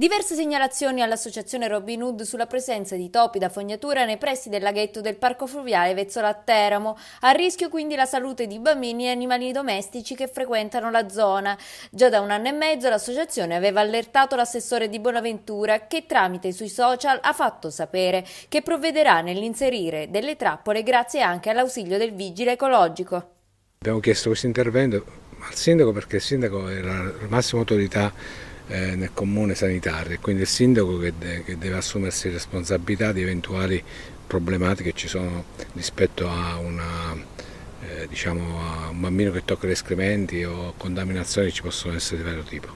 Diverse segnalazioni all'associazione Robin Hood sulla presenza di topi da fognatura nei pressi del laghetto del parco fluviale Vezzola Teramo, a rischio quindi la salute di bambini e animali domestici che frequentano la zona. Già da un anno e mezzo l'associazione aveva allertato l'assessore di Bonaventura che tramite i suoi social ha fatto sapere che provvederà nell'inserire delle trappole grazie anche all'ausilio del vigile ecologico. Abbiamo chiesto questo intervento al sindaco perché il sindaco era la massima autorità eh, nel comune sanitario e quindi il sindaco che, de che deve assumersi responsabilità di eventuali problematiche che ci sono rispetto a una eh, diciamo, a un bambino che tocca gli escrementi o contaminazioni ci possono essere di vario tipo.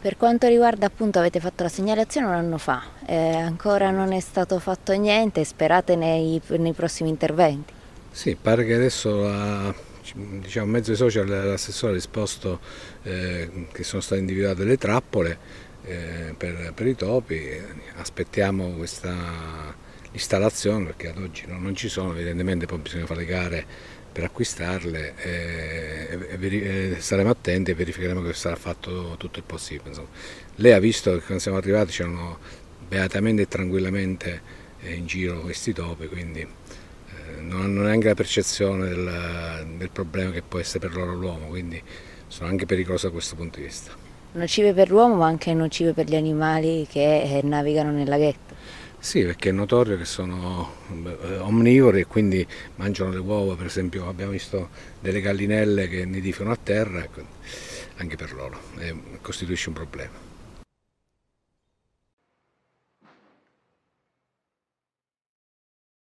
Per quanto riguarda appunto avete fatto la segnalazione un anno fa, eh, ancora non è stato fatto niente, sperate nei, nei prossimi interventi? Sì, pare che adesso la, diciamo, mezzo ai social l'assessore ha risposto eh, che sono state individuate le trappole eh, per, per, i topi, aspettiamo questa installazione perché ad oggi no, non ci sono, evidentemente poi bisogna fare le gare per acquistarle eh, e, e, e saremo attenti e verificheremo che sarà fatto tutto il possibile. Insomma. Lei ha visto che quando siamo arrivati c'erano beatamente e tranquillamente eh, in giro questi topi, quindi non hanno neanche la percezione del, del problema che può essere per loro l'uomo, quindi sono anche pericolose da questo punto di vista. Nocive per l'uomo ma anche nocive per gli animali che eh, navigano nel laghetto. Sì, perché è notorio che sono eh, omnivori e quindi mangiano le uova, per esempio abbiamo visto delle gallinelle che nidificano a terra, ecco, anche per loro e eh, costituisce un problema.